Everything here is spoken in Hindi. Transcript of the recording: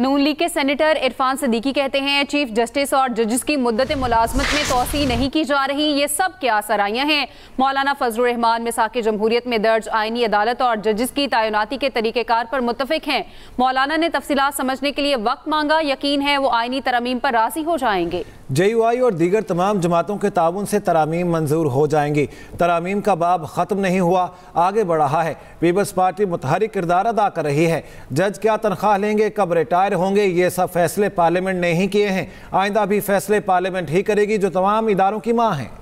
नून लीग के सेनेटर इरफान सदीकी कहते हैं चीफ जस्टिस और जजेस की मुद्दत मुलाजमत में तोसी नहीं की जा रही ये सब क्या सराइयाँ हैं मौलाना फजल रहमान मिसाक जमहूरियत में दर्ज आइनी अदालत और जजेस की तैनाती के तरीक़ेकार पर मुतफिक हैं मौलाना ने तफसीत समझने के लिए वक्त मांगा यकीन है वो आइनी तरमीम पर राजी हो जाएंगे जे और दीगर तमाम जमातों के ताउन से तरामीम मंजूर हो जाएंगी तरामीम का बाब ख़त्म नहीं हुआ आगे बढ़ रहा है पीपल्स पार्टी मुतहरक किरदार अदा कर रही है जज क्या तनख्वाह लेंगे कब रिटायर होंगे ये सब फैसले पार्लियामेंट ने ही किए हैं आइंदा भी फैसले पार्लियामेंट ही करेगी जो तमाम इदारों की माँ हैं